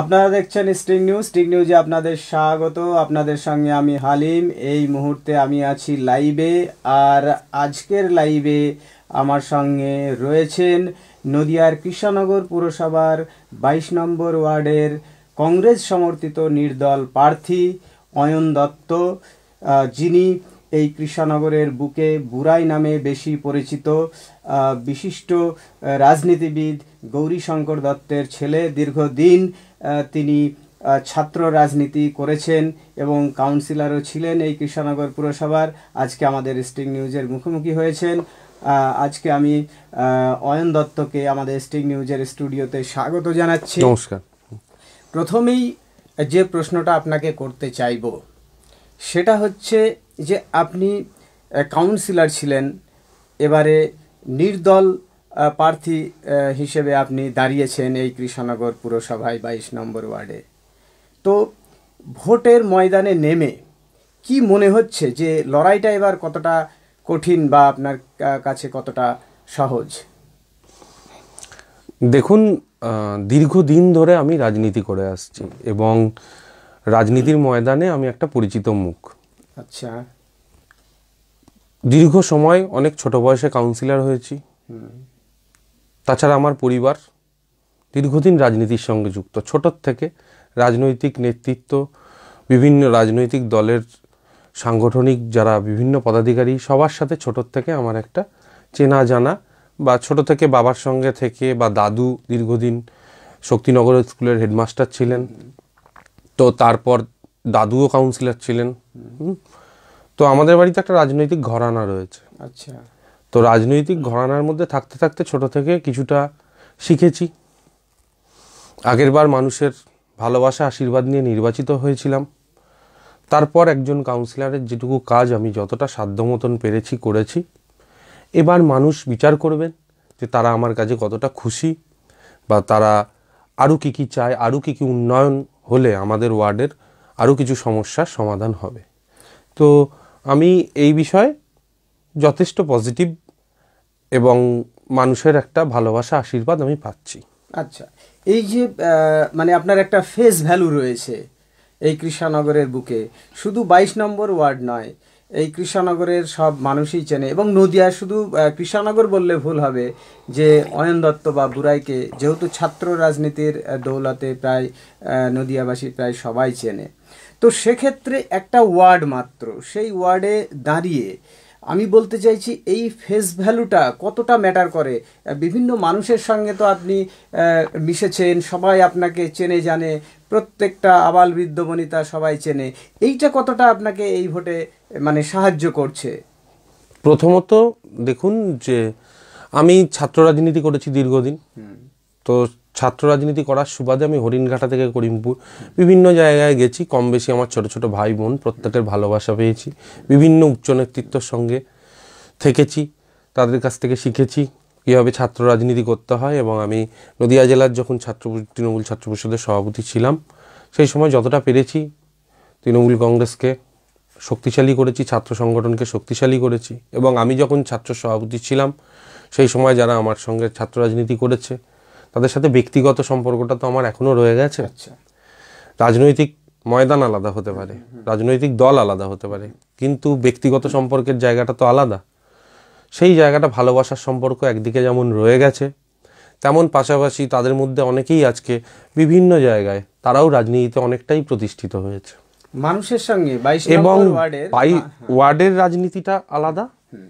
আপনারা দেখছেন string news string নিউজে আপনাদের স্বাগত আপনাদের সঙ্গে আমি হালিম এই মুহূর্তে আমি আছি লাইভে আর আজকের লাইভে আমার সঙ্গে রয়েছেন নদিয়ার কৃষ্ণনগর পুরসভার ২২ নম্বর ওয়ার্ডের কংগ্রেস সমর্থিত নির্দল প্রার্থী অয়ন দত্ত যিনি এই কৃষ্ণনগরের বুকে বুড়াই নামে বেশি পরিচিত বিশিষ্ট রাজনীতিবিদ গৌরী শঙ্কর দত্তের ছেলে দীর্ঘদিন তিনি ছাত্র রাজনীতি করেছেন এবং কাউন্সিলরও ছিলেন এই কৃষ্ণনগর পুরসভার আজকে আমাদের স্টিং নিউজের মুখোমুখি হয়েছেন আজকে আমি অয়ন দত্তকে আমাদের স্টিং নিউজের স্টুডিওতে স্বাগত জানাচ্ছি নমস্কার প্রথমেই যে প্রশ্নটা আপনাকে করতে চাইব সেটা হচ্ছে যে আপনি কাউন্সিলর ছিলেন এবারে নির্দল প্রার্থী হিসেবে আপনি দাঁড়িয়েছেন এই কৃষ্ণনগর পুরসভায় বাইশ নম্বর ওয়ার্ডে তো ভোটের ময়দানে নেমে কি মনে হচ্ছে যে লড়াইটা এবার কতটা কঠিন বা আপনার কাছে কতটা সহজ দেখুন দীর্ঘদিন ধরে আমি রাজনীতি করে আসছি এবং রাজনীতির ময়দানে আমি একটা পরিচিত মুখ আচ্ছা দীর্ঘ সময় অনেক ছোট বয়সে কাউন্সিলর হয়েছি তাছাড়া আমার পরিবার দীর্ঘদিন রাজনীতির সঙ্গে যুক্ত ছোটর থেকে রাজনৈতিক নেতৃত্ব বিভিন্ন রাজনৈতিক দলের সাংগঠনিক যারা বিভিন্ন পদাধিকারী সবার সাথে ছোটর থেকে আমার একটা চেনা জানা বা ছোট থেকে বাবার সঙ্গে থেকে বা দাদু দীর্ঘদিন শক্তিনগর স্কুলের হেডমাস্টার ছিলেন তো তারপর দাদুও কাউন্সিলর ছিলেন তো আমাদের বাড়িতে একটা রাজনৈতিক ঘরানা রয়েছে আচ্ছা তো রাজনৈতিক ঘরানার মধ্যে থাকতে থাকতে ছোট থেকে কিছুটা শিখেছি আগের বার মানুষের ভালোবাসা আশীর্বাদ নিয়ে নির্বাচিত হয়েছিলাম তারপর একজন কাউন্সিলরের যেটুকু কাজ আমি যতটা সাধ্য মতন পেরেছি করেছি এবার মানুষ বিচার করবেন যে তারা আমার কাজে কতটা খুশি বা তারা আরও কী কী চায় আরও কী কী উন্নয়ন হলে আমাদের ওয়ার্ডের আরও কিছু সমস্যার সমাধান হবে তো আমি এই বিষয়ে যথেষ্ট পজিটিভ এবং মানুষের একটা ভালোবাসা আশীর্বাদ আমি পাচ্ছি আচ্ছা এই যে মানে আপনার একটা ফেস ভ্যালু রয়েছে এই কৃষ্ণনগরের বুকে শুধু বাইশ নম্বর ওয়ার্ড নয় এই কৃষ্ণনগরের সব মানুষই চেনে এবং নদিয়া শুধু কৃষ্ণনগর বললে ভুল হবে যে অয়ন দত্ত বা বুড়াইকে যেহেতু ছাত্র রাজনীতির দৌলতে প্রায় নদিয়াবাসী প্রায় সবাই চেনে তো সেক্ষেত্রে একটা ওয়ার্ড মাত্র সেই ওয়ার্ডে দাঁড়িয়ে আমি বলতে চাইছি এই ফেস ভ্যালুটা কতটা ম্যাটার করে বিভিন্ন মানুষের সঙ্গে তো আপনি মিশেছেন সবাই আপনাকে চেনে জানে প্রত্যেকটা আবাল বৃদ্ধ বনিতা সবাই চেনে এইটা কতটা আপনাকে এই ভোটে মানে সাহায্য করছে প্রথমত দেখুন যে আমি ছাত্র রাজনীতি করেছি দীর্ঘদিন তো ছাত্র রাজনীতি করার সুবাদে আমি হরিণঘাটা থেকে করিমপুর বিভিন্ন জায়গায় গেছি কম বেশি আমার ছোট ছোট ভাই বোন প্রত্যেকের ভালোবাসা পেয়েছি বিভিন্ন উচ্চ নেতৃত্বর সঙ্গে থেকেছি তাদের কাছ থেকে শিখেছি কীভাবে ছাত্র রাজনীতি করতে হয় এবং আমি নদিয়া জেলার যখন ছাত্র তৃণমূল ছাত্র পরিষদের সভাপতি ছিলাম সেই সময় যতটা পেরেছি তৃণমূল কংগ্রেসকে শক্তিশালী করেছি ছাত্র সংগঠনকে শক্তিশালী করেছি এবং আমি যখন ছাত্র সভাপতি ছিলাম সেই সময় যারা আমার সঙ্গে ছাত্র রাজনীতি করেছে তাদের সাথে ব্যক্তিগত সম্পর্কটা তো আমার এখনও রয়ে গেছে আচ্ছা। রাজনৈতিক ময়দান আলাদা হতে পারে রাজনৈতিক দল আলাদা হতে পারে কিন্তু ব্যক্তিগত সম্পর্কের জায়গাটা তো আলাদা সেই জায়গাটা ভালোবাসার সম্পর্ক একদিকে যেমন রয়ে গেছে তেমন পাশাপাশি তাদের মধ্যে অনেকেই আজকে বিভিন্ন জায়গায় তারাও রাজনীতিতে অনেকটাই প্রতিষ্ঠিত হয়েছে মানুষের সঙ্গে এবং ওয়ার্ডের রাজনীতিটা আলাদা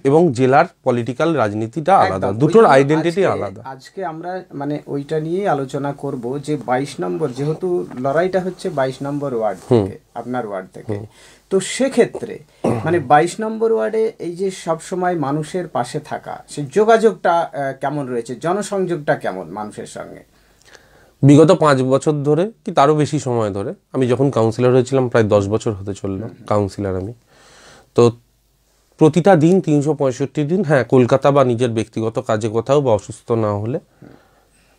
এবং জেলার পলিটিক্যাল রাজনীতিটা আলাদা দুটোর আইডেন্টিটি আলাদা আজকে আমরা মানে ওইটা নিয়ে আলোচনা করব যে বাইশ নম্বর যেহেতু লড়াইটা হচ্ছে বাইশ নম্বর ওয়ার্ড থেকে আপনার ওয়ার্ড থেকে তো সেক্ষেত্রে মানে বাইশ নম্বর ওয়ার্ডে এই যে সব সময় মানুষের পাশে থাকা সে যোগাযোগটা কেমন রয়েছে জনসংযোগটা কেমন মানুষের সঙ্গে বিগত পাঁচ বছর ধরে কি তারও বেশি সময় ধরে আমি যখন কাউন্সিলর হয়েছিলাম প্রায় দশ বছর হতে চললাম কাউন্সিলর আমি তো প্রতিটা দিন তিনশো পঁয়ষট্টি দিন হ্যাঁ কলকাতা বা নিজের ব্যক্তিগত কাজে কোথাও বা অসুস্থ না হলে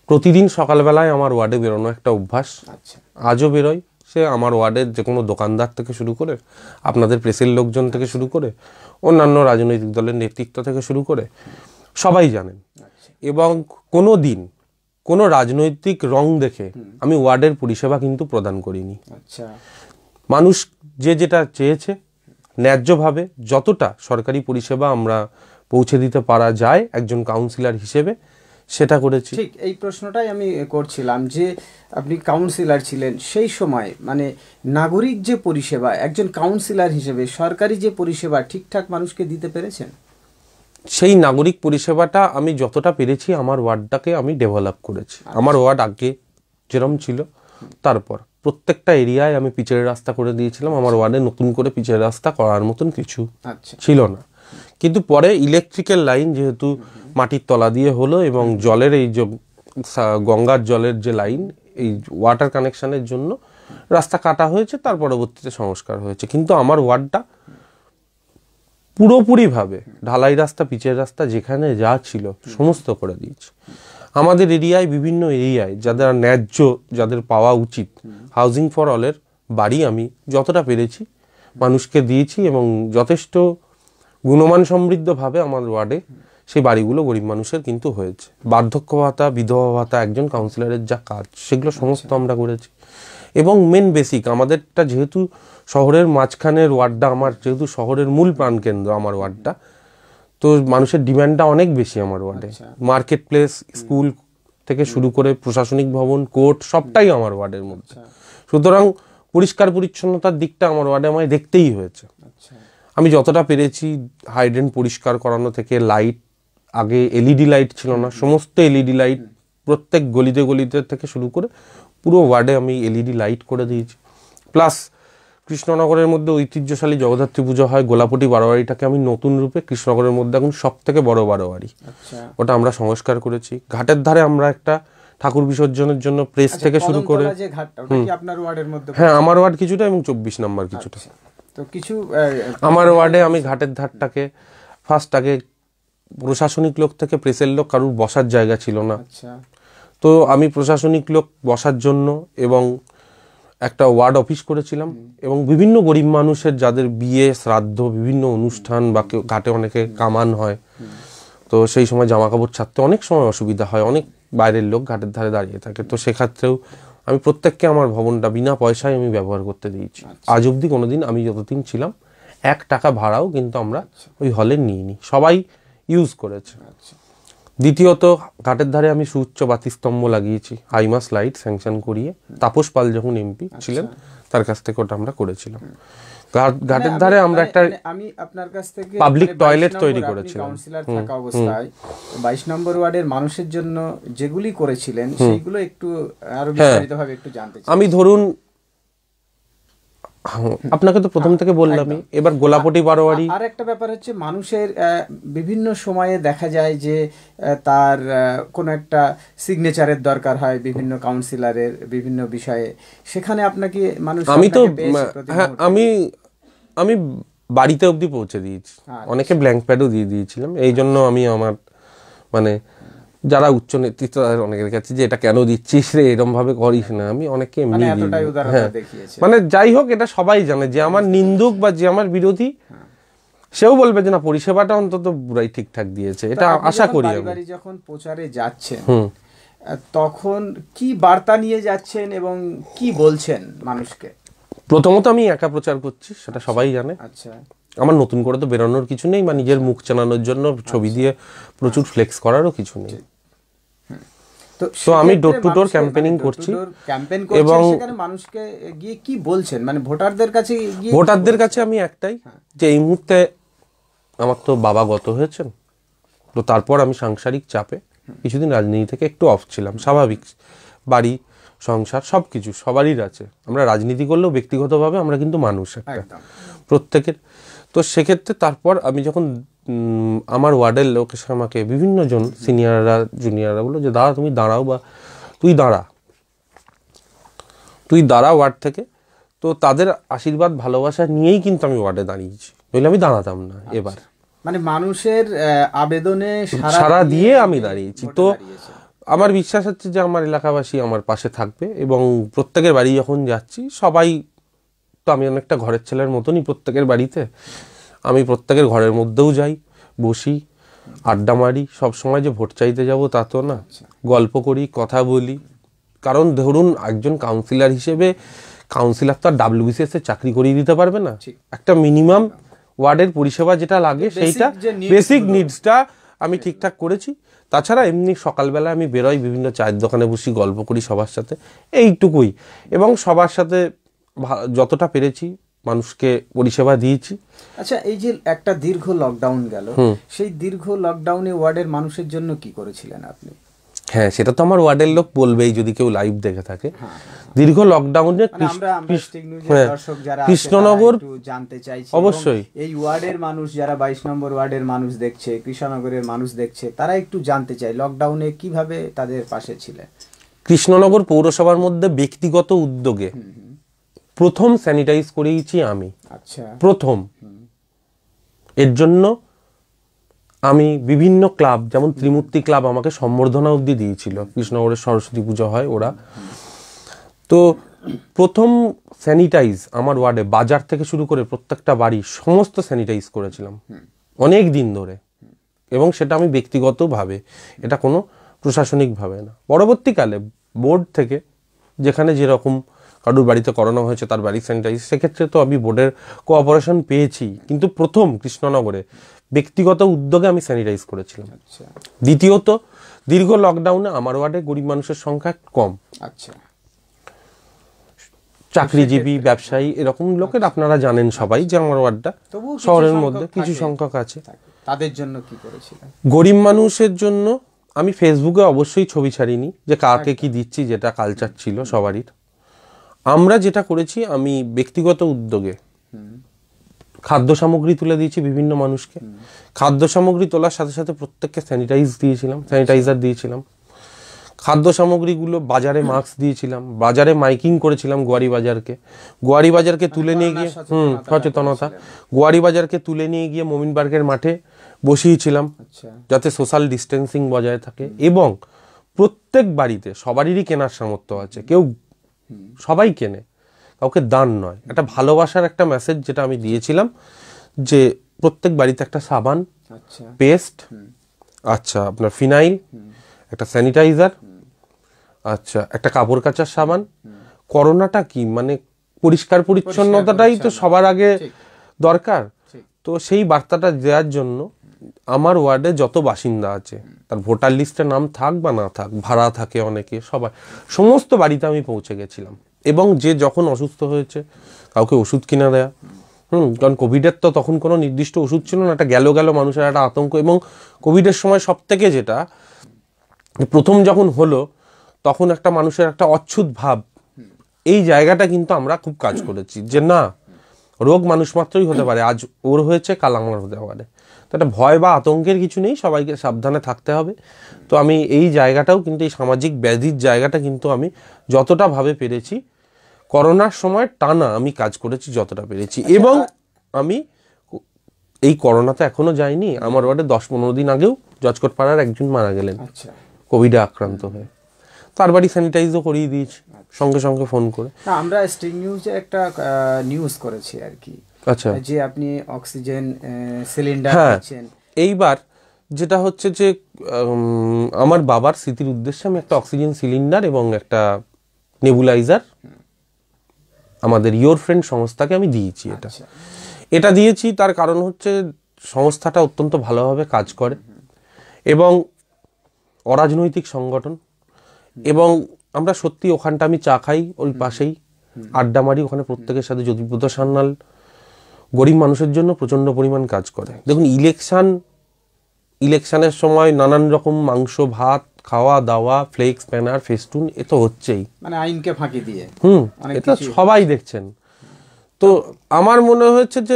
প্রতিদিন সকালবেলায় আমার ওয়ার্ডে বেরোনো একটা অভ্যাস আচ্ছা। আজও বেরোয় সে আমার ওয়ার্ডের যে কোনো দোকানদার থেকে শুরু করে আপনাদের প্রেসের লোকজন থেকে শুরু করে অন্যান্য রাজনৈতিক দলের নেতৃত্ব থেকে শুরু করে সবাই জানেন আচ্ছা। এবং কোনো দিন কোনো রাজনৈতিক রং দেখে আমি ওয়ার্ডের পরিষেবা কিন্তু প্রদান করিনি আচ্ছা মানুষ যে যেটা চেয়েছে ন্যায্যভাবে যতটা সরকারি পরিষেবা আমরা পৌঁছে দিতে পারা যায় একজন কাউন্সিলর হিসেবে সেটা করেছি ঠিক এই প্রশ্নটাই আমি করছিলাম যে আপনি কাউন্সিলর ছিলেন সেই সময় মানে নাগরিক যে পরিষেবা একজন কাউন্সিলর হিসেবে সরকারি যে পরিষেবা ঠিকঠাক মানুষকে দিতে পেরেছেন সেই নাগরিক পরিষেবাটা আমি যতটা পেরেছি আমার ওয়ার্ডটাকে আমি ডেভেলপ করেছি আচ্ছা। আমার ওয়ার্ড আগে যেরম ছিল তারপর প্রত্যেকটা এরিয়ায় আমি পিচের রাস্তা করে দিয়েছিলাম আমার ওয়ার্ডে নতুন করে পিচের রাস্তা করার মতন কিছু আচ্ছা। ছিল না কিন্তু পরে ইলেকট্রিক্যাল লাইন যেহেতু মাটির তলা দিয়ে হলো এবং জলের এই যে গঙ্গার জলের যে লাইন এই ওয়াটার কানেকশানের জন্য রাস্তা কাটা হয়েছে তার পরবর্তীতে সংস্কার হয়েছে কিন্তু আমার ওয়ার্ডটা পুরোপুরিভাবে ঢালাই রাস্তা পিচের রাস্তা যেখানে যা ছিল সমস্ত করে দিয়েছে আমাদের এরিয়ায় বিভিন্ন এরিয়ায় যাদের ন্যায্য যাদের পাওয়া উচিত হাউজিং ফর অলের বাড়ি আমি যতটা পেরেছি মানুষকে দিয়েছি এবং যথেষ্ট গুণমান সমৃদ্ধভাবে আমার ওয়ার্ডে সেই বাড়িগুলো গরিব মানুষের কিন্তু হয়েছে বার্ধক্য ভাতা বিধবা ভাতা একজন কাউন্সিলরের যা কাজ সেগুলো সমস্ত আমরা করেছি এবং মেন বেসিক আমাদেরটা যেহেতু শহরের মাঝখানের ওয়ার্ডটা আমার যেহেতু শহরের মূল প্রাণকেন্দ্র আমার ওয়ার্ডটা তো মানুষের ডিম্যান্ডটা অনেক বেশি আমার ওয়ার্ডে আচ্ছা। মার্কেট প্লেস স্কুল থেকে শুরু করে প্রশাসনিক ভবন কোর্ট সবটাই আমার ওয়ার্ডের মধ্যে আচ্ছা। সুতরাং পরিষ্কার পরিচ্ছন্নতার দিকটা আমার ওয়ার্ডে আমায় দেখতেই হয়েছে আচ্ছা। আমি যতটা পেরেছি হাইড্রেন পরিষ্কার করানো থেকে লাইট আগে এলইডি লাইট ছিল না সমস্ত এলইডি লাইট প্রত্যেক গলিতে গলিতে থেকে শুরু করে পুরো ওয়ার্ডে আমি এলইডি লাইট করে দিয়েছি প্লাস কৃষ্ণনগরের মধ্যে ঐতিহ্যশালী জগদ্ধাত্রী পুজো হয় গোলাপটি বারোয়ারিটাকে আমি নতুন রূপে কৃষ্ণনগরের মধ্যে এখন সব থেকে বড় বারোয়ারি আচ্ছা। ওটা আমরা সংস্কার করেছি ঘাটের ধারে আমরা একটা ঠাকুর বিসর্জনের জন্য প্রেস আচ্ছা, থেকে শুরু করে হ্যাঁ আমার ওয়ার্ড কিছুটা এবং চব্বিশ নম্বর কিছুটা আচ্ছা। তো কিছু আমার ওয়ার্ডে আমি ঘাটের ধারটাকে ফার্স্ট আগে প্রশাসনিক লোক থেকে প্রেসের লোক কারুর বসার জায়গা ছিল না তো আমি প্রশাসনিক লোক বসার জন্য এবং একটা ওয়ার্ড অফিস করেছিলাম এবং বিভিন্ন গরিব মানুষের যাদের বিয়ে শ্রাদ্ধ বিভিন্ন অনুষ্ঠান বা কেউ ঘাটে অনেকে কামান হয় তো সেই সময় জামা কাপড় ছাড়তে অনেক সময় অসুবিধা হয় অনেক বাইরের লোক ঘাটের ধারে দাঁড়িয়ে থাকে তো সেক্ষেত্রেও আমি প্রত্যেককে আমার ভবনটা বিনা পয়সায় আমি ব্যবহার করতে দিয়েছি আচ্ছা। আজ অবধি কোনোদিন আমি যতদিন ছিলাম এক টাকা ভাড়াও কিন্তু আমরা ওই হলে নিই সবাই ইউজ করেছে আচ্ছা দ্বিতীয়ত ঘাটের ধারে আমি সুউচ্চ বাতিস্তম্ভ লাগিয়েছি হাইমাস লাইট স্যাংশন করিয়ে তাপস পাল যখন এমপি আচ্ছা। ছিলেন তার কাছ থেকে ওটা আমরা করেছিলাম মানে ঘাটের ধারে আমরা মানে একটা মানে আমি আপনার কাছ থেকে পাবলিক টয়লেট তৈরি করেছিলাম কাউন্সিলর থাকা অবস্থায় 22 নম্বর ওয়ার্ডের মানুষের জন্য যেগুলি করেছিলেন সেগুলো একটু আরো হ্যাঁ। বিস্তারিতভাবে একটু জানতে চাই আমি ধরুন হ্যাঁ, আপনাকে তো প্রথম হ্যাঁ, থেকে বললামই এবার গোলাপটি বারোয়ারি আর একটা ব্যাপার হচ্ছে মানুষের বিভিন্ন সময়ে দেখা যায় যে তার কোনো একটা সিগনেচারের দরকার হয় বিভিন্ন কাউন্সিলরের বিভিন্ন বিষয়ে সেখানে আপনাকে মানুষ আমি তো হ্যাঁ আমি আমি বাড়িতে অবধি পৌঁছে দিয়েছি আচ্ছা। অনেকে ব্ল্যাঙ্ক প্যাডও দিয়ে দিয়েছিলাম এই জন্য আমি আমার মানে যারা উচ্চ নেতৃত্ব তাদের অনেকের কাছে যে এটা কেন দিচ্ছিস রে এরম ভাবে করিস না আমি অনেকে মানে, হ্যাঁ। মানে যাই হোক এটা সবাই জানে যে আমার নিন্দুক বা যে আমার বিরোধী হ্যাঁ। সেও বলবে যে না পরিষেবাটা অন্তত বুড়াই ঠিকঠাক দিয়েছে এটা আশা করি যখন প্রচারে যাচ্ছেন তখন কি বার্তা নিয়ে যাচ্ছেন এবং কি বলছেন মানুষকে প্রথমত আমি একা প্রচার করছি সেটা আচ্ছা, সবাই জানে আচ্ছা আমার নতুন করে তো বেরোনোর কিছু নেই বা নিজের মুখ চালানোর জন্য ছবি আচ্ছা। দিয়ে প্রচুর ফ্লেক্স আচ্ছা। করারও কিছু নেই তো আমি ডোর টু ডোর ক্যাম্পেনিং করছি এবং মানুষকে গিয়ে কি বলছেন মানে ভোটারদের কাছে ভোটারদের কাছে আমি একটাই হ্যাঁ। যে এই মুহূর্তে আমার তো বাবা গত হয়েছেন তো তারপর আমি সাংসারিক চাপে কিছুদিন রাজনীতি থেকে একটু অফ ছিলাম স্বাভাবিক বাড়ি সংসার সব কিছু সবারই আছে আমরা রাজনীতি করলেও ব্যক্তিগতভাবে আমরা কিন্তু মানুষ একটা প্রত্যেকের তো সেক্ষেত্রে তারপর আমি যখন আমার ওয়ার্ডের লোক এসে আমাকে বিভিন্নজন সিনিয়ররা জুনিয়ররা বললো যে দাঁড়া তুমি দাঁড়াও বা তুই দাঁড়া তুই দাঁড়া ওয়ার্ড থেকে তো তাদের আশীর্বাদ ভালোবাসা নিয়েই কিন্তু আমি ওয়ার্ডে দাঁড়িয়েছি নইলে আমি দাঁড়াতাম না আচ্ছা। এবার মানে মানুষের আবেদনে সারা দিয়ে আমি দাঁড়িয়েছি তো আমার বিশ্বাস হচ্ছে যে আমার এলাকাবাসী আমার পাশে থাকবে এবং প্রত্যেকের বাড়ি যখন যাচ্ছি সবাই তো আমি অনেকটা ঘরের ছেলের মতনই প্রত্যেকের বাড়িতে আমি প্রত্যেকের ঘরের মধ্যেও যাই বসি আড্ডা মারি সবসময় যে ভোট চাইতে যাব তা তো না আচ্ছা। গল্প করি কথা বলি কারণ ধরুন একজন কাউন্সিলর হিসেবে কাউন্সিলর তো আর ডাব্লিউবিসিএস এর চাকরি করিয়ে দিতে পারবে না একটা মিনিমাম ওয়ার্ডের পরিষেবা যেটা লাগে সেইটা বেসিক নিডসটা আমি ঠিকঠাক করেছি তাছাড়া এমনি সকালবেলা আমি বেরোই বিভিন্ন চায়ের দোকানে বসি গল্প করি সবার সাথে এইটুকুই এবং সবার সাথে যতটা পেরেছি মানুষকে পরিষেবা দিয়েছি আচ্ছা এই যে একটা দীর্ঘ লকডাউন গেল সেই দীর্ঘ লকডাউনে ওয়ার্ডের মানুষের জন্য কি করেছিলেন আপনি হ্যাঁ সেটা তো আমার ওয়ার্ডের লোক বলবেই যদি কেউ লাইভ দেখে থাকে হ্যাঁ, হ্যাঁ। দীর্ঘ লকডাউনে হ্যাঁ, কৃষ্ণনগর জানতে চাইছি অবশ্যই এই ওয়ার্ডের মানুষ যারা বাইশ নম্বর ওয়ার্ডের মানুষ দেখছে কৃষ্ণনগরের মানুষ দেখছে তারা একটু জানতে চাই লকডাউনে কিভাবে তাদের পাশে ছিলেন কৃষ্ণনগর পৌরসভার মধ্যে ব্যক্তিগত উদ্যোগে প্রথম স্যানিটাইজ করেইছি আমি আচ্ছা প্রথম এর জন্য আমি বিভিন্ন ক্লাব যেমন ত্রিমূর্তি ক্লাব আমাকে সম্বর্ধনা অবধি দিয়েছিল কৃষ্ণনগরের সরস্বতী পুজো হয় ওরা তো প্রথম স্যানিটাইজ আমার ওয়ার্ডে বাজার থেকে শুরু করে প্রত্যেকটা বাড়ি সমস্ত স্যানিটাইজ করেছিলাম অনেক দিন ধরে এবং সেটা আমি ব্যক্তিগতভাবে এটা কোনো প্রশাসনিকভাবে না পরবর্তীকালে বোর্ড থেকে যেখানে যেরকম কারুর বাড়িতে করানো হয়েছে তার বাড়ি স্যানিটাইজ সেক্ষেত্রে তো আমি বোর্ডের কোঅপারেশন পেয়েছি কিন্তু প্রথম কৃষ্ণনগরে ব্যক্তিগত উদ্যোগে আমি স্যানিটাইজ করেছিলাম আচ্ছা। দ্বিতীয়ত দীর্ঘ লকডাউনে আমার ওয়ার্ডে গরিব মানুষের সংখ্যা কম আচ্ছা চাকরিজীবী ব্যবসায়ী এরকম লোকের আচ্ছা। আপনারা জানেন সবাই যে আমার ওয়ার্ডটা শহরের মধ্যে কিছু সংখ্যক আছে তাদের জন্য কি করেছিলেন গরিব মানুষের জন্য আমি ফেসবুকে অবশ্যই ছবি ছাড়িনি যে কাকে কি দিচ্ছি যেটা কালচার ছিল সবারই আমরা যেটা করেছি আমি ব্যক্তিগত উদ্যোগে খাদ্য সামগ্রী তুলে দিয়েছি বিভিন্ন মানুষকে খাদ্য সামগ্রী তোলার সাথে সাথে প্রত্যেককে স্যানিটাইজ দিয়েছিলাম স্যানিটাইজার দিয়েছিলাম খাদ্য সামগ্রীগুলো বাজারে মাস্ক দিয়েছিলাম বাজারে মাইকিং করেছিলাম গোয়ারি বাজারকে গোয়ারি বাজারকে তুলে নিয়ে গিয়ে হুম সচেতনতা গোয়ারি বাজারকে তুলে নিয়ে গিয়ে মোমিন পার্কের মাঠে বসিয়েছিলাম আচ্ছা। যাতে সোশ্যাল ডিস্টেন্সিং বজায় থাকে এবং প্রত্যেক বাড়িতে সবারই কেনার সামর্থ্য আছে কেউ সবাই কেনে কাউকে দান নয় একটা ভালোবাসার একটা মেসেজ যেটা আমি দিয়েছিলাম যে প্রত্যেক বাড়িতে একটা সাবান পেস্ট আচ্ছা।, আচ্ছা আপনার ফিনাইল একটা স্যানিটাইজার আচ্ছা একটা কাপড় কাচার সাবান করোনাটা কি মানে পরিষ্কার পরিচ্ছন্নতাটাই তো সবার আগে দরকার তো সেই বার্তাটা দেওয়ার জন্য আমার ওয়ার্ডে যত বাসিন্দা আছে তার ভোটার লিস্টে নাম থাক বা না থাক ভাড়া থাকে অনেকে সবাই সমস্ত বাড়িতে আমি পৌঁছে গেছিলাম এবং যে যখন অসুস্থ হয়েছে কাউকে ওষুধ কিনা দেয়া হুম কারণ কোভিডের তো তখন কোনো নির্দিষ্ট ওষুধ ছিল না একটা গেল গেল মানুষের একটা আতঙ্ক এবং কোভিডের সময় সব থেকে যেটা প্রথম যখন হলো তখন একটা মানুষের একটা অচ্ছুত ভাব এই জায়গাটা কিন্তু আমরা খুব কাজ করেছি যে না রোগ মানুষ মাত্রই হতে পারে আজ ওর হয়েছে কাল আমার হতে পারে তো একটা ভয় বা আতঙ্কের কিছু নেই সবাইকে সাবধানে থাকতে হবে তো আমি এই জায়গাটাও কিন্তু এই সামাজিক ব্যাধির জায়গাটা কিন্তু আমি যতটাভাবে পেরেছি করোনার সময় টানা আমি কাজ করেছি যতটা পেরেছি আচ্ছা, এবং আচ্ছা। আমি এই করোনা তো এখনো যায়নি আমার ওয়ার্ডে দশ পনেরো দিন আগেও জজকট পাড়ার একজন মারা গেলেন আচ্ছা। কোভিডে আক্রান্ত হয়ে তার বাড়ি স্যানিটাইজও করিয়ে দিয়েছি সঙ্গে সঙ্গে ফোন করে আমরা স্ট্রিং নিউজে একটা নিউজ করেছি আর কি আচ্ছা যে আপনি অক্সিজেন সিলিন্ডার হ্যাঁ। দিচ্ছেন এইবার যেটা হচ্ছে যে আমার বাবার স্মৃতির উদ্দেশ্যে আমি একটা অক্সিজেন সিলিন্ডার এবং একটা নেবুলাইজার আমাদের ইয়োর ফ্রেন্ড সংস্থাকে আমি দিয়েছি এটা আচ্ছা। এটা দিয়েছি তার কারণ হচ্ছে সংস্থাটা অত্যন্ত ভালোভাবে কাজ করে এবং অরাজনৈতিক সংগঠন এবং আমরা সত্যি ওখানটা আমি চা খাই ওই পাশেই আড্ডা মারি ওখানে প্রত্যেকের সাথে জ্যোতিপ্রদ সান্যাল গরিব মানুষের জন্য প্রচণ্ড পরিমাণ কাজ করে দেখুন ইলেকশান ইলেকশানের সময় নানান রকম মাংস ভাত খাওয়া দাওয়া ফ্লেক্স প্যানার ফেস্টুন এ তো হচ্ছেই মানে আইনকে ফাঁকি দিয়ে হুম এটা সবাই দেখছেন তো আমার মনে হয়েছে যে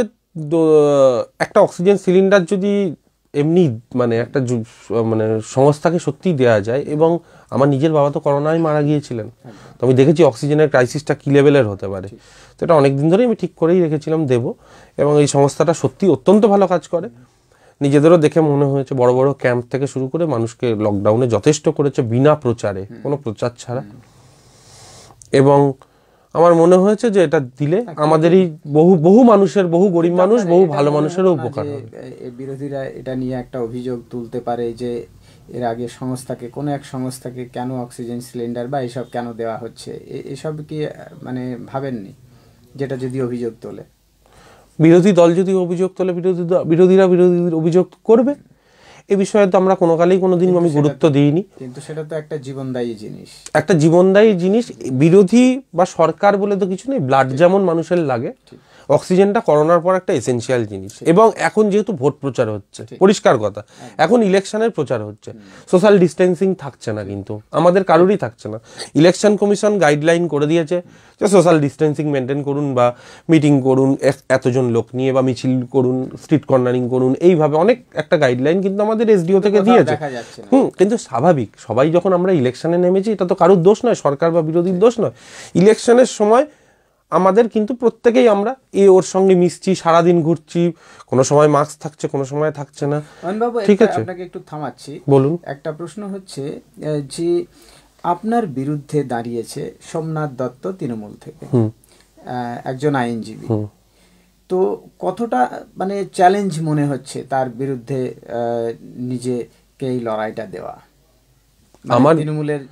একটা অক্সিজেন সিলিন্ডার যদি এমনি মানে একটা মানে সংস্থাকে সত্যিই দেওয়া যায় এবং আমার নিজের বাবা তো করোনায় মারা গিয়েছিলেন তো আমি দেখেছি অক্সিজেনের ক্রাইসিসটা কী লেভেলের হতে পারে তো এটা অনেক দিন ধরেই আমি ঠিক করেই রেখেছিলাম দেব এবং এই সংস্থাটা সত্যি অত্যন্ত ভালো কাজ করে নিজেদেরও দেখে মনে হয়েছে বড় বড় ক্যাম্প থেকে শুরু করে মানুষকে লকডাউনে যথেষ্ট করেছে বিনা প্রচারে কোনো প্রচার ছাড়া এবং আমার মনে হয়েছে যে এটা দিলে আমাদেরই বহু বহু মানুষের বহু গরিব মানুষ বহু ভালো মানুষেরও উপকার হবে বিরোধীরা এটা নিয়ে একটা অভিযোগ তুলতে পারে যে এর আগে সংস্থাকে কোনো এক সংস্থাকে কেন অক্সিজেন সিলিন্ডার বা এসব কেন দেওয়া হচ্ছে এসব কি মানে ভাবেননি যেটা যদি অভিযোগ তোলে বিরোধী দল যদি অভিযোগ তোলে বিরোধী বিরোধীরা বিরোধীদের অভিযোগ করবে এ বিষয়ে তো আমরা কোনো কালেই কোনো দিন আমি গুরুত্ব দিইনি কিন্তু সেটা তো একটা জীবনদায়ী জিনিস একটা জীবনদায়ী জিনিস বিরোধী বা সরকার বলে তো কিছু নেই ব্লাড যেমন মানুষের লাগে অক্সিজেনটা করোনার পর একটা এসেন্সিয়াল জিনিস এবং এখন যেহেতু ভোট প্রচার হচ্ছে পরিষ্কার কথা হ্যাঁ। এখন ইলেকশনের প্রচার হচ্ছে সোশ্যাল ডিস্টেন্সিং থাকছে না কিন্তু আমাদের কারোরই থাকছে না ইলেকশন কমিশন গাইডলাইন করে দিয়েছে যে সোশ্যাল ডিস্টেন্সিং মেনটেন করুন বা মিটিং করুন এতজন লোক নিয়ে বা মিছিল করুন স্ট্রিট কর্নারিং করুন এইভাবে অনেক একটা গাইডলাইন কিন্তু আমাদের আমাদের এসডিও থেকে দিয়েছে হুম কিন্তু স্বাভাবিক সবাই যখন আমরা ইলেকশনে নেমেছি এটা তো কারোর দোষ নয় সরকার বা বিরোধীর দোষ নয় ইলেকশনের সময় আমাদের কিন্তু প্রত্যেকেই আমরা এ ওর সঙ্গে মিশছি সারাদিন ঘুরছি কোনো সময় মাস্ক থাকছে কোনো সময় থাকছে না ঠিক আছে আপনাকে একটু থামাচ্ছি বলুন একটা প্রশ্ন হচ্ছে যে আপনার বিরুদ্ধে দাঁড়িয়েছে সোমনাথ দত্ত তৃণমূল থেকে একজন আইনজীবী তো কতটা মানে চ্যালেঞ্জ মনে হচ্ছে তার বিরুদ্ধে নিজেকে এই লড়াইটা দেওয়া মানে আমার তৃণমূলের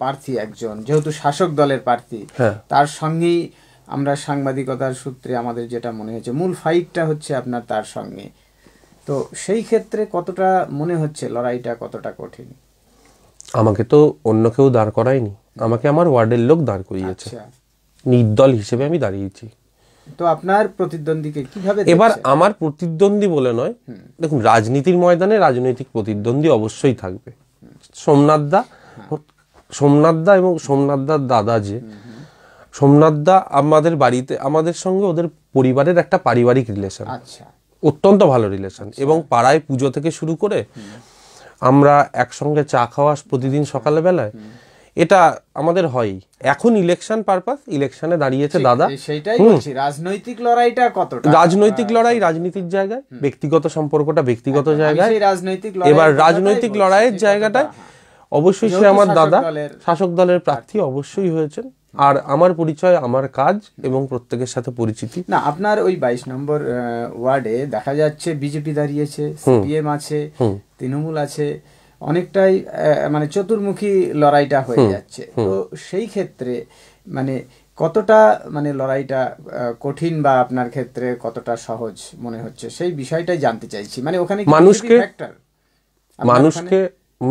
প্রার্থী একজন যেহেতু শাসক দলের প্রার্থী হ্যাঁ। তার সঙ্গেই আমরা সাংবাদিকতার সূত্রে আমাদের যেটা মনে হয়েছে মূল ফাইটটা হচ্ছে আপনার তার সঙ্গে তো সেই ক্ষেত্রে কতটা মনে হচ্ছে লড়াইটা কতটা কঠিন আমাকে তো অন্য কেউ দাঁড় করায়নি আমাকে আমার ওয়ার্ডের লোক দাঁড় করিয়েছে আচ্ছা। নির্দল হিসেবে আমি দাঁড়িয়েছি তো আপনার প্রতিদ্বন্দ্বীকে কিভাবে এবার আমার প্রতিদ্বন্দ্বী বলে নয় দেখুন রাজনীতির ময়দানে রাজনৈতিক প্রতিদ্বন্দ্বী অবশ্যই থাকবে সোমনাথদা হ্যাঁ। সোমনাথদা এবং সোমনাথদার দাদা যে সোমনাথদা আমাদের বাড়িতে আমাদের সঙ্গে ওদের পরিবারের একটা পারিবারিক রিলেশন আচ্ছা। অত্যন্ত ভালো রিলেশন আচ্ছা। এবং পাড়ায় পুজো থেকে শুরু করে আমরা একসঙ্গে চা খাওয়া প্রতিদিন সকালবেলায় এটা আমাদের হয় এখন ইলেকশন পারপাস ইলেকশনে দাঁড়িয়েছে দাদা সেটাই বলছি রাজনৈতিক লড়াইটা কত রাজনৈতিক হ্যাঁ, লড়াই হ্যাঁ। রাজনীতির জায়গায় ব্যক্তিগত সম্পর্কটা ব্যক্তিগত জায়গায় রাজনৈতিক এবার রাজনৈতিক লড়াইয়ের জায়গাটায় হ্যাঁ। অবশ্যই সে আমার দাদা শাসক দলের প্রার্থী অবশ্যই হয়েছেন আর আমার পরিচয় আমার কাজ এবং প্রত্যেকের সাথে পরিচিতি না আপনার ওই বাইশ নম্বর ওয়ার্ডে দেখা যাচ্ছে বিজেপি দাঁড়িয়েছে সিপিএম আছে তৃণমূল আছে অনেকটাই মানে চতুর্মুখী লড়াইটা হয়ে যাচ্ছে তো সেই ক্ষেত্রে মানে কতটা মানে লড়াইটা কঠিন বা আপনার ক্ষেত্রে কতটা সহজ মনে হচ্ছে সেই বিষয়টাই জানতে চাইছি মানে ওখানে মানুষকে মানুষকে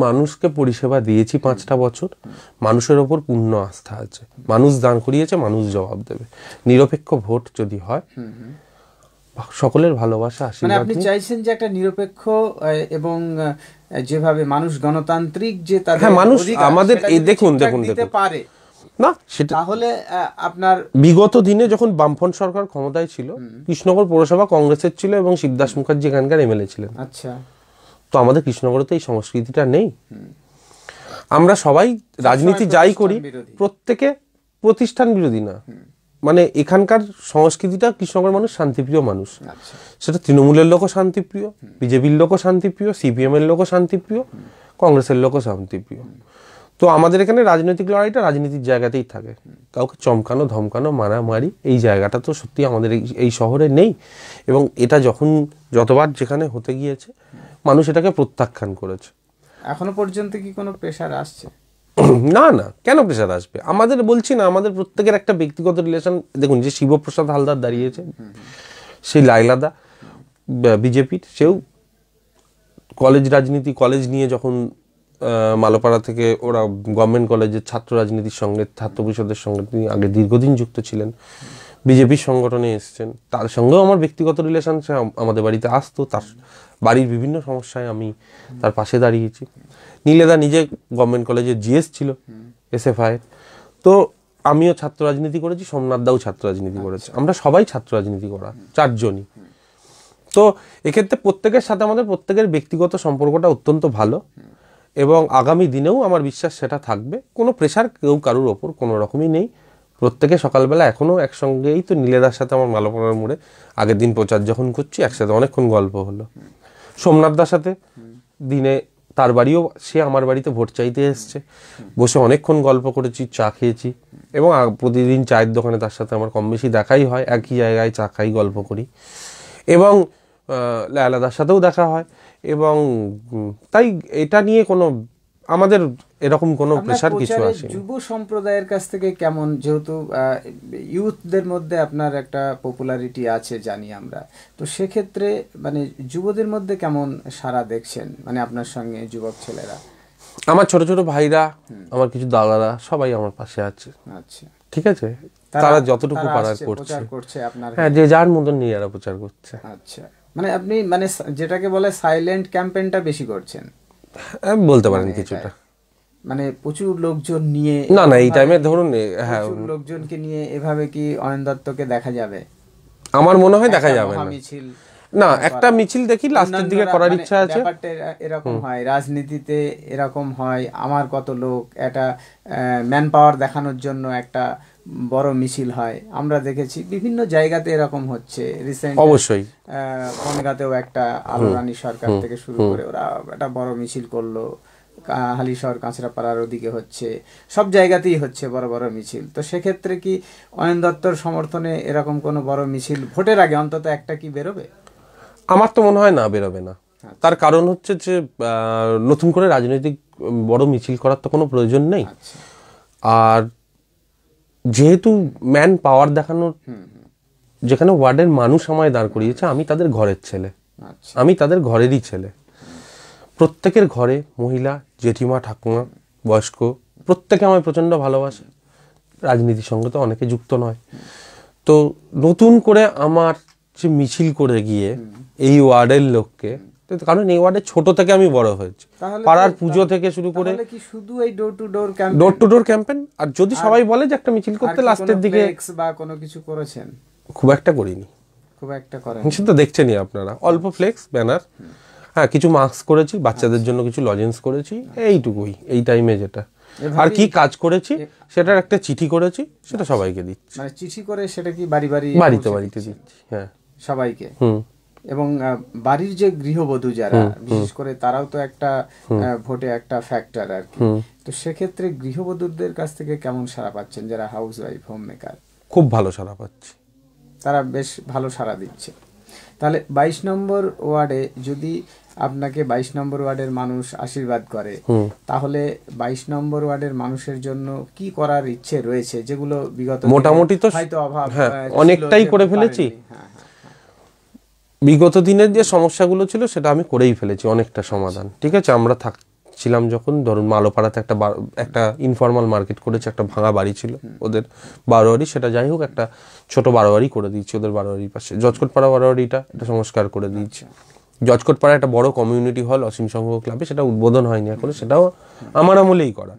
মানুষকে পরিষেবা দিয়েছি পাঁচটা বছর মানুষের ওপর পূর্ণ আস্থা আছে মানুষ দান করিয়েছে মানুষ জবাব দেবে নিরপেক্ষ ভোট যদি হয় সকলের ভালোবাসা মানে আপনি চাইছেন যে একটা নিরপেক্ষ এবং যেভাবে মানুষ গণতান্ত্রিক যে তাদের হ্যাঁ মানুষ আমাদের এই দেখুন দেখুন দেখুন পারে না সেটা তাহলে আপনার বিগত দিনে যখন বামফন সরকার ক্ষমতায় ছিল কৃষ্ণনগর পৌরসভা কংগ্রেসের ছিল এবং শিবদাস মুখার্জি এখানকার এমএলএ ছিলেন আচ্ছা তো আমাদের কৃষ্ণনগরে তো এই সংস্কৃতিটা নেই আমরা সবাই রাজনীতি যাই করি প্রত্যেকে প্রতিষ্ঠান বিরোধী না মানে এখানকার সংস্কৃতিটা কৃষ্ণগর মানুষ শান্তিপ্রিয় মানুষ আচ্ছা। সেটা তৃণমূলের লোকও শান্তিপ্রিয় বিজেপির লোকও শান্তিপ্রিয় সিপিএমের লোকও শান্তিপ্রিয় কংগ্রেসের লোকও শান্তিপ্রিয় তো আমাদের এখানে রাজনৈতিক লড়াইটা রাজনীতির জায়গাতেই থাকে কাউকে চমকানো ধমকানো মারামারি এই জায়গাটা তো সত্যি আমাদের এই শহরে নেই এবং এটা যখন যতবার যেখানে হতে গিয়েছে মানুষ এটাকে প্রত্যাখ্যান করেছে এখনো পর্যন্ত কি কোনো প্রেশার আসছে না না কেন প্রেশার আসবে আমাদের বলছি না আমাদের প্রত্যেকের একটা ব্যক্তিগত রিলেশন দেখুন যে শিবপ্রসাদ হালদার দাঁড়িয়েছে সেই লাইলাদা বিজেপির সেও কলেজ রাজনীতি কলেজ নিয়ে যখন মালোপাড়া থেকে ওরা গভর্নমেন্ট কলেজের ছাত্র রাজনীতির সঙ্গে ছাত্র পরিষদের সঙ্গে তিনি আগে দীর্ঘদিন যুক্ত ছিলেন বিজেপির সংগঠনে এসছেন তার সঙ্গেও আমার ব্যক্তিগত রিলেশন সে আমাদের বাড়িতে আসতো তার বাড়ির বিভিন্ন সমস্যায় আমি তার পাশে দাঁড়িয়েছি নীলেদা নিজে গভর্নমেন্ট কলেজে জিএস ছিল এসএফআই তো আমিও ছাত্র রাজনীতি করেছি সোমনাথদাও ছাত্র রাজনীতি আচ্ছা। করেছে আমরা সবাই ছাত্র রাজনীতি করা চারজনই তো এক্ষেত্রে প্রত্যেকের সাথে আমাদের প্রত্যেকের ব্যক্তিগত সম্পর্কটা অত্যন্ত ভালো এবং আগামী দিনেও আমার বিশ্বাস সেটা থাকবে কোনো প্রেশার কেউ কারুর ওপর কোনো রকমই নেই প্রত্যেকে সকালবেলা এখনও একসঙ্গেই তো নীলেদার সাথে আমার মালাপনার মোড়ে আগের দিন প্রচার যখন করছি একসাথে অনেকক্ষণ গল্প হলো সোমনাথদার সাথে দিনে তার বাড়িও সে আমার বাড়িতে ভোট চাইতে এসছে বসে অনেকক্ষণ গল্প করেছি চা খেয়েছি এবং প্রতিদিন চায়ের দোকানে তার সাথে আমার কম বেশি দেখাই হয় একই জায়গায় চা খাই গল্প করি এবং লায়লাদার সাথেও দেখা হয় এবং তাই এটা নিয়ে কোনো আমাদের এরকম কোনো প্রেশার কিছু আসে যুব সম্প্রদায়ের কাছ থেকে কেমন যেহেতু ইউথদের মধ্যে আপনার একটা পপুলারিটি আছে জানি আমরা তো সেক্ষেত্রে মানে যুবদের মধ্যে কেমন সারা দেখছেন মানে আপনার সঙ্গে যুবক ছেলেরা আমার ছোট ছোট ভাইরা আমার কিছু দাদারা সবাই আমার পাশে আছে আচ্ছা ঠিক আছে তারা যতটুকু পারার করছে হ্যাঁ যে যার মতন নিয়ে প্রচার করছে আচ্ছা মানে আপনি মানে যেটাকে বলে সাইলেন্ট ক্যাম্পেইনটা বেশি করছেন বলতে পারেন মানে কিছুটা মানে প্রচুর লোকজন নিয়ে না না এই টাইমে ধরুন হ্যাঁ লোকজনকে নিয়ে এভাবে কি অয়ন দত্তকে দেখা যাবে আমার মনে হয় দেখা যাবে না মিছিল না একটা মিছিল দেখি লাস্টের দিকে করার মানে ইচ্ছা আছে এরকম হয় রাজনীতিতে এরকম হয় আমার কত লোক এটা ম্যান পাওয়ার দেখানোর জন্য একটা বড় মিছিল হয় আমরা দেখেছি বিভিন্ন জায়গাতে এরকম হচ্ছে রিসেন্ট অবশ্যই কনগাতেও একটা আলোরানি সরকার থেকে শুরু করে ওরা একটা বড় মিছিল করলো হালিশহর কাঁচরাপাড়ার ওদিকে হচ্ছে সব জায়গাতেই হচ্ছে বড় বড় মিছিল তো সেক্ষেত্রে কি অয়ন দত্তর সমর্থনে এরকম কোনো বড় মিছিল ভোটের আগে অন্তত একটা কি বেরোবে আমার তো মনে হয় না বেরোবে না আচ্ছা। তার কারণ হচ্ছে যে নতুন করে রাজনৈতিক বড় মিছিল করার তো কোনো প্রয়োজন নেই আচ্ছা। আর যেহেতু ম্যান পাওয়ার দেখানোর যেখানে ওয়ার্ডের মানুষ আমায় দাঁড় করিয়েছে আমি তাদের ঘরের ছেলে আচ্ছা। আমি তাদের ঘরেরই ছেলে প্রত্যেকের ঘরে মহিলা জেঠিমা ঠাকুমা বয়স্ক প্রত্যেকে আমায় প্রচণ্ড ভালোবাসে রাজনীতির সঙ্গে তো অনেকে যুক্ত নয় তো নতুন করে আমার যে মিছিল করে গিয়ে এই ওয়ার্ডের লোককে কারণ এই ওয়ার্ডে ছোট থেকে আমি বড় হয়েছি পাড়ার পুজো থেকে শুরু করে শুধু এই door to door campaign door to door campaign আর যদি সবাই বলে যে একটা মিছিল করতে লাস্টের দিকে বা কোনো কিছু করেছেন খুব একটা করিনি খুব একটা করেন সেটা দেখছেনই আপনারা অল্প ফ্লেক্স ব্যানার হ্যাঁ কিছু মাস্ক করেছি বাচ্চাদের আচ্ছা। জন্য কিছু লজেন্স করেছি এইটুকুই এই টাইমে যেটা আর কি কাজ করেছি সেটার একটা চিঠি করেছি সেটা আচ্ছা। সবাইকে দিচ্ছি মানে চিঠি করে সেটা কি বাড়ি বাড়ি বাড়িতে বাড়িতে দিচ্ছি হ্যাঁ সবাইকে হুম এবং বাড়ির যে গৃহবধূ যারা বিশেষ করে তারাও তো একটা ভোটে একটা ফ্যাক্টর আর কি তো সেক্ষেত্রে গৃহবধূদের কাছ থেকে কেমন সাড়া পাচ্ছেন যারা হাউস ওয়াইফ হোম মেকার খুব ভালো সারা পাচ্ছে তারা বেশ ভালো সারা দিচ্ছে তাহলে বাইশ নম্বর ওয়ার্ডে যদি আপনাকে বাইশ নম্বর ওয়ার্ডের মানুষ আশীর্বাদ করে তাহলে বাইশ নম্বর ওয়ার্ডের মানুষের জন্য কি করার ইচ্ছে রয়েছে যেগুলো বিগত মোটামুটি তো হয়তো অভাব হ্যাঁ, অনেকটাই করে ফেলেছি বিগত দিনের যে সমস্যাগুলো ছিল সেটা আমি করেই ফেলেছি অনেকটা সমাধান ঠিক আছে আমরা থাকছিলাম যখন ধরুন মালোপাড়াতে একটা একটা ইনফর্মাল মার্কেট করেছে একটা ভাঙা বাড়ি ছিল ওদের বারোয়ারি সেটা যাই হোক একটা ছোট বারোয়ারি করে দিয়েছি ওদের বারোয়ারির পাশে জজকটপাড়া বারোয়ারিটা এটা সংস্কার করে দিয়েছি জজকটপাড়া একটা বড় কমিউনিটি হল অসীম সংঘ ক্লাবে সেটা উদ্বোধন হয়নি এখন সেটাও আমার আমলেই করা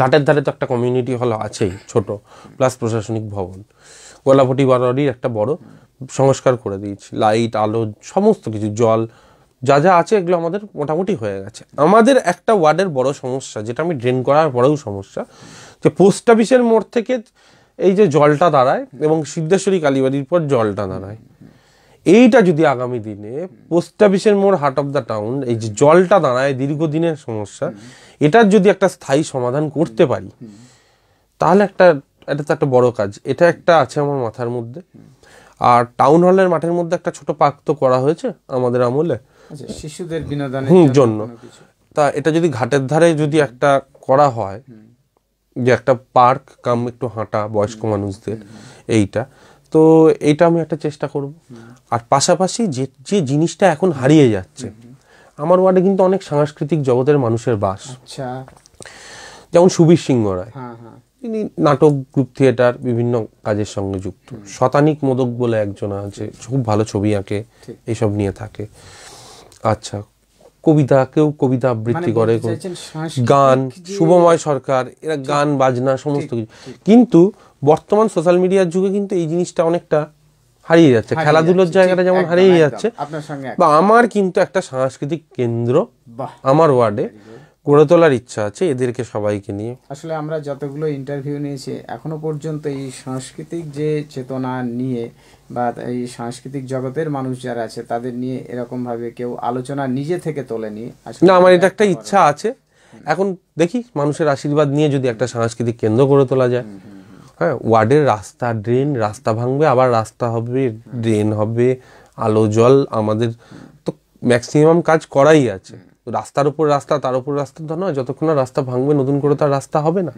ঘাটের ধারে তো একটা কমিউনিটি হল আছেই ছোট প্লাস প্রশাসনিক ভবন গোলাপটি বারোয়ারির একটা বড় সংস্কার করে দিয়েছি লাইট আলো সমস্ত কিছু জল যা যা আছে এগুলো আমাদের মোটামুটি হয়ে গেছে আমাদের একটা ওয়ার্ডের বড় সমস্যা যেটা আমি ড্রেন করার পরেও সমস্যা যে পোস্ট অফিসের মোড় থেকে এই যে জলটা দাঁড়ায় এবং সিদ্ধেশ্বরী কালীবাড়ির পর জলটা দাঁড়ায় এইটা যদি আগামী দিনে পোস্ট অফিসের মোড় হার্ট অফ দ্য টাউন এই যে জলটা দাঁড়ায় দীর্ঘদিনের সমস্যা এটার যদি একটা স্থায়ী সমাধান করতে পারি তাহলে একটা এটা তো একটা বড় কাজ এটা একটা আছে আমার মাথার মধ্যে আর টাউন হলের মাঠের মধ্যে একটা ছোট পার্ক তো করা হয়েছে আমাদের আমলে আচ্ছা, শিশুদের বিনোদনের জন্য তা এটা যদি ঘাটের ধারে যদি একটা করা হয় যে একটা পার্ক কাম একটু হাঁটা বয়স্ক মানুষদের এইটা তো এইটা আমি একটা চেষ্টা করব আর পাশাপাশি যে যে জিনিসটা এখন হারিয়ে যাচ্ছে আমার ওয়ার্ডে কিন্তু অনেক সাংস্কৃতিক জগতের মানুষের বাস আচ্ছা। যেমন সুবীর সিংহ রায় হ্যাঁ, হ্যাঁ। তিনি নাটক গ্রুপ থিয়েটার বিভিন্ন কাজের সঙ্গে যুক্ত শতানিক মোদক বলে একজন আছে খুব ভালো ছবি আঁকে এইসব নিয়ে থাকে আচ্ছা কবিতা কেউ কবিতা আবৃত্তি মানে করে গান শুভময় সরকার এরা গান বাজনা সমস্ত কিছু কিন্তু বর্তমান সোশ্যাল মিডিয়ার যুগে কিন্তু এই জিনিসটা অনেকটা হারিয়ে যাচ্ছে খেলাধুলোর জায়গাটা যেমন হারিয়ে যাচ্ছে বা আমার কিন্তু একটা সাংস্কৃতিক কেন্দ্র আমার ওয়ার্ডে গড়ে তোলার ইচ্ছা আছে এদেরকে সবাইকে নিয়ে আসলে আমরা যতগুলো ইন্টারভিউ নিয়েছি এখনো পর্যন্ত এই সাংস্কৃতিক যে চেতনা নিয়ে বা এই সাংস্কৃতিক জগতের মানুষ যারা আছে তাদের নিয়ে এরকমভাবে কেউ আলোচনা নিজে থেকে তোলেনি না আমার এটা একটা ইচ্ছা আছে এখন দেখি মানুষের আশীর্বাদ নিয়ে যদি একটা সাংস্কৃতিক কেন্দ্র গড়ে তোলা যায় হ্যাঁ ওয়ার্ডের রাস্তা ড্রেন রাস্তা ভাঙবে আবার রাস্তা হবে ড্রেন হবে আলো জল আমাদের তো ম্যাক্সিমাম কাজ করাই আছে রাস্তার উপর রাস্তা তার উপর রাস্তা তো নয় যতক্ষণ না রাস্তা ভাঙবে নতুন করে তার রাস্তা হবে না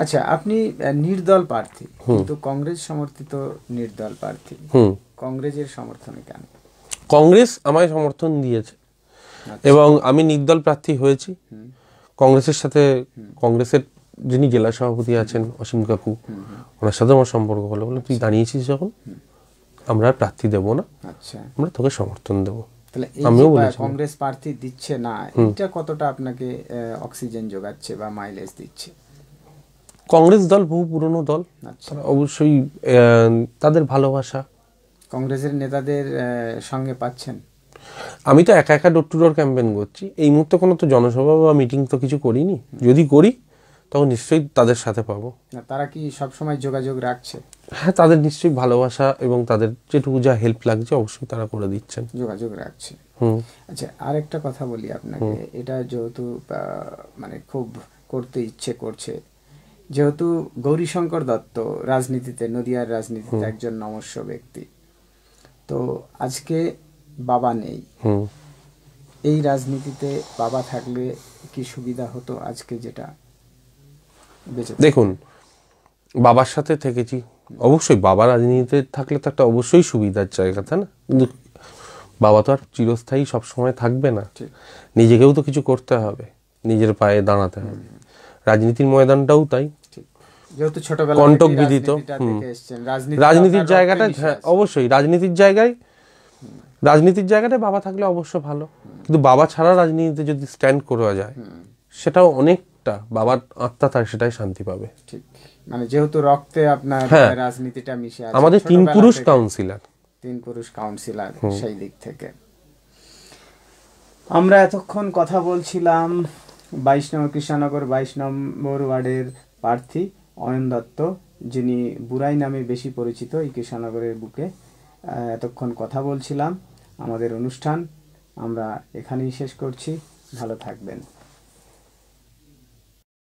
আচ্ছা আপনি নির্দল প্রার্থী কিন্তু কংগ্রেস সমর্থিত নির্দল প্রার্থী কংগ্রেসের সমর্থনে কেন কংগ্রেস আমায় সমর্থন দিয়েছে আচ্ছা। এবং আমি নির্দল প্রার্থী হয়েছি কংগ্রেসের সাথে কংগ্রেসের যিনি জেলা সভাপতি আছেন অসীম কাকু ওনার সাথে আমার সম্পর্ক হলো বলে তুই আচ্ছা। দাঁড়িয়েছিস যখন আমরা প্রার্থী দেব না আচ্ছা। আমরা তোকে সমর্থন দেবো কংগ্রেস প্রার্থী দিচ্ছে না এটা কতটা আপনাকে অক্সিজেন যোগাচ্ছে বা মাইলেজ দিচ্ছে কংগ্রেস দল বহু পুরনো দল আচ্ছা। অবশ্যই তাদের ভালোবাসা কংগ্রেসের নেতাদের সঙ্গে পাচ্ছেন আমি তো একা একা ডোর টু ডোর ক্যাম্পেন করছি এই মুহূর্তে কোনো তো জনসভা বা মিটিং তো কিছু করিনি যদি করি তখন নিশ্চয়ই তাদের সাথে পাবো তারা কি সবসময় যোগাযোগ রাখছে হ্যাঁ তাদের নিশ্চয়ই ভালোবাসা এবং তাদের যেটুকু যা হেল্প লাগছে অবশ্যই তারা করে দিচ্ছেন যোগাযোগ রাখছে আচ্ছা আরেকটা কথা বলি আপনাকে এটা যেহেতু মানে খুব করতে ইচ্ছে করছে যেহেতু গৌরীশঙ্কর দত্ত রাজনীতিতে নদিয়ার রাজনীতিতে একজন নমস্য ব্যক্তি তো আজকে বাবা নেই এই রাজনীতিতে বাবা থাকলে কি সুবিধা হতো আজকে যেটা দেখুন বাবার সাথে থেকেছি অবশ্যই বাবা রাজনীতিতে থাকলে তো একটা অবশ্যই সুবিধার জায়গা তাই না কিন্তু বাবা তো আর চিরস্থায়ী সবসময় থাকবে না নিজেকেও তো কিছু করতে হবে নিজের পায়ে দাঁড়াতে হবে রাজনীতির ময়দানটাও তাই যেহেতু ছোটবেলা কণ্টক রাজনীতির জায়গাটা হ্যাঁ, অবশ্যই রাজনীতির জায়গায় রাজনীতির জায়গাটা বাবা থাকলে অবশ্য ভালো কিন্তু বাবা ছাড়া রাজনীতিতে যদি স্ট্যান্ড করা যায় সেটাও অনেক আত্মাটা বাবার আত্মা তার সেটাই শান্তি পাবে ঠিক মানে যেহেতু রক্তে আপনার হ্যাঁ। রাজনীতিটা মিশে আছে আমাদের তিন পুরুষ কাউন্সিলর তিন পুরুষ কাউন্সিলর সেই দিক থেকে আমরা এতক্ষণ কথা বলছিলাম বাইশ নম্বর কৃষ্ণনগর বাইশ নম্বর ওয়ার্ডের প্রার্থী অয়ন দত্ত যিনি বুড়াই নামে বেশি পরিচিত এই কৃষ্ণনগরের বুকে এতক্ষণ কথা বলছিলাম আমাদের অনুষ্ঠান আমরা এখানেই শেষ করছি ভালো থাকবেন